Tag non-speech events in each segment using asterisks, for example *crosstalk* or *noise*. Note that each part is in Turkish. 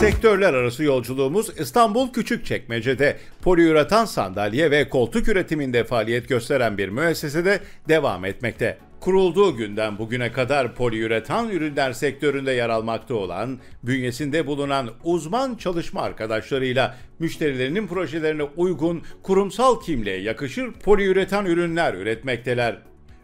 Sektörler arası yolculuğumuz İstanbul Küçükçekmece'de poliüretan sandalye ve koltuk üretiminde faaliyet gösteren bir müessesede devam etmekte. Kurulduğu günden bugüne kadar poliüretan ürünler sektöründe yer almakta olan, bünyesinde bulunan uzman çalışma arkadaşlarıyla müşterilerinin projelerine uygun kurumsal kimliğe yakışır poliüretan ürünler üretmekteler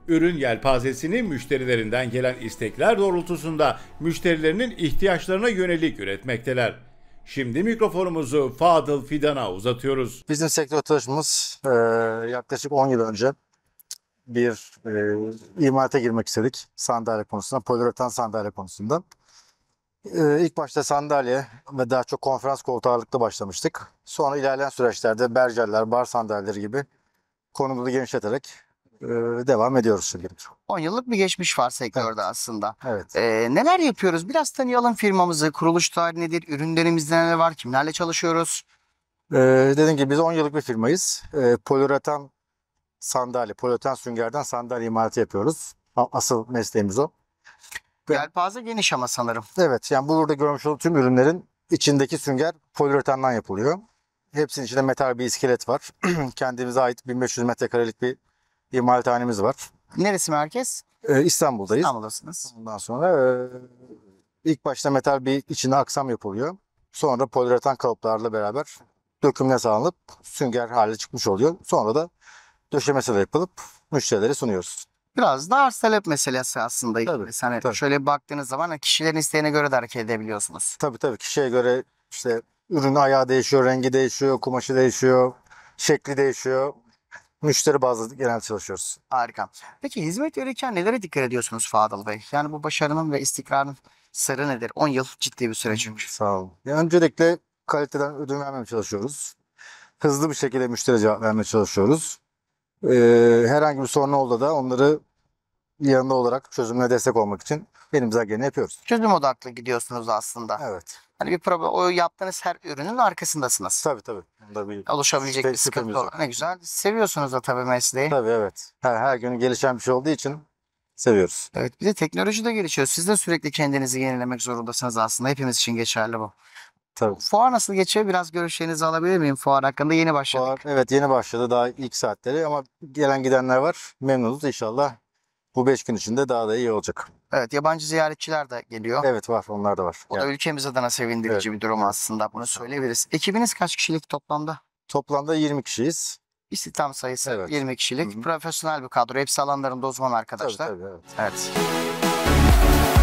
ürün yelpazesini müşterilerinden gelen istekler doğrultusunda müşterilerinin ihtiyaçlarına yönelik üretmekteler. Şimdi mikrofonumuzu Fadıl Fidan'a uzatıyoruz. Bizim sektör tanışmamız e, yaklaşık 10 yıl önce bir e, imalata girmek istedik sandalye konusunda, poliüretan sandalye konusunda. E, ilk başta sandalye ve daha çok konferans koltuğu başlamıştık. Sonra ilerleyen süreçlerde berjerler, bar sandalyeleri gibi konumunu genişleterek ee, devam ediyoruz şimdi. 10 yıllık bir geçmiş var sektörde evet. aslında. Evet. E, neler yapıyoruz? Biraz tanıyalım firmamızı. Kuruluş tarihi nedir? Ürünlerimizde neler var? Kimlerle çalışıyoruz? E, dediğim gibi biz 10 yıllık bir firmayız. E, poliüretan sandalye, poliüretan süngerden sandalye imalatı yapıyoruz. Asıl mesleğimiz o. Yelpaze geniş ama sanırım. Evet yani burada görmüş olduğunuz tüm ürünlerin içindeki sünger poliüretandan yapılıyor. Hepsinin içinde metal bir iskelet var. *clears throat* Kendimize ait 1500 metrekarelik bir İmalathanemiz var. Neresi merkez? Ee, İstanbul'dayız. İstanbul'dasınız. Ondan sonra e, ilk başta metal bir içine aksam yapılıyor. Sonra poliüretan kalıplarla beraber dökümle sağlanıp sünger hale çıkmış oluyor. Sonra da döşemesi de yapılıp müşterilere sunuyoruz. Biraz da arz talep meselesi aslında. Tabii, hani tabii. Şöyle baktığınız zaman hani kişilerin isteğine göre de hareket edebiliyorsunuz. Tabii tabii kişiye göre işte ürün ayağı değişiyor, rengi değişiyor, kumaşı değişiyor, şekli değişiyor müşteri bazlı genel çalışıyoruz. Harika. Peki hizmet verirken nelere dikkat ediyorsunuz Fadıl Bey? Yani bu başarının ve istikrarın sırrı nedir? 10 yıl ciddi bir süreç çünkü. Sağ olun. Yani öncelikle kaliteden ödün vermemeye çalışıyoruz. Hızlı bir şekilde müşteri cevap vermeye çalışıyoruz. Ee, herhangi bir sorun oldu da onları yanında olarak çözümüne destek olmak için elimizden geleni yapıyoruz. Çözüm odaklı gidiyorsunuz aslında. Evet. Hani bir problem, o yaptığınız her ürünün arkasındasınız. Tabii tabii. Bunda bir Oluşabilecek bir sıkıntı olur. Ne güzel. Seviyorsunuz da tabii mesleği. Tabii evet. Her, her gün gelişen bir şey olduğu için seviyoruz. Evet bir de teknoloji de gelişiyor. Siz de sürekli kendinizi yenilemek zorundasınız aslında. Hepimiz için geçerli bu. Tabii. Fuar nasıl geçiyor? Biraz görüşlerinizi alabilir miyim? Fuar hakkında yeni başladık. Fuar, evet yeni başladı daha ilk saatleri ama gelen gidenler var. Memnunuz inşallah. Bu 5 gün içinde daha da iyi olacak. Evet yabancı ziyaretçiler de geliyor. Evet var onlar da var. O da ülkemiz adına sevindirici Evet. bir durum aslında bunu söyleyebiliriz. Ekibiniz kaç kişilik toplamda? Toplamda 20 kişiyiz. İstihdam sayısı Evet. 20 kişilik. Profesyonel bir kadro. Hepsi alanlarında uzman arkadaşlar. Tabii, tabii, evet. Evet.